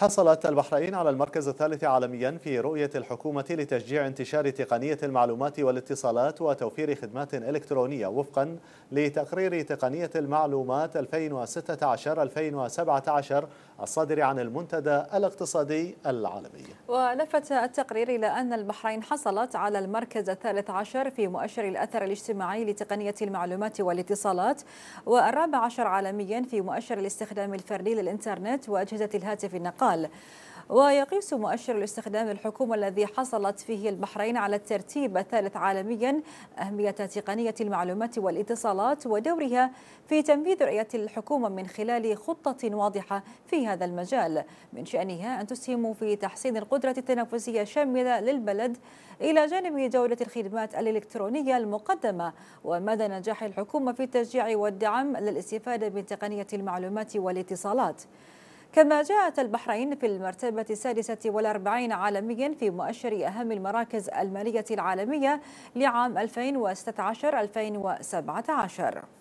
حصلت البحرين على المركز الثالث عالميا في رؤية الحكومة لتشجيع انتشار تقنية المعلومات والاتصالات وتوفير خدمات إلكترونية وفقا لتقرير تقنية المعلومات 2016-2017 الصادر عن المنتدى الاقتصادي العالمي ولفت التقرير إلى أن البحرين حصلت على المركز الثالث عشر في مؤشر الأثر الاجتماعي لتقنية المعلومات والاتصالات والرابع عشر عالميا في مؤشر الاستخدام الفردي للإنترنت وأجهزة الهاتف النقال الأطفال ويقيس مؤشر الاستخدام الحكومة الذي حصلت فيه البحرين على الترتيب الثالث عالميا أهمية تقنية المعلومات والاتصالات ودورها في تنفيذ رؤية الحكومة من خلال خطة واضحة في هذا المجال من شأنها أن تسهم في تحسين القدرة التنافسية الشاملة للبلد إلى جانب جودة الخدمات الإلكترونية المقدمة ومدى نجاح الحكومة في التشجيع والدعم للاستفادة من تقنية المعلومات والاتصالات كما جاءت البحرين في المرتبة السادسة والأربعين عالميا في مؤشر أهم المراكز المالية العالمية لعام 2016-2017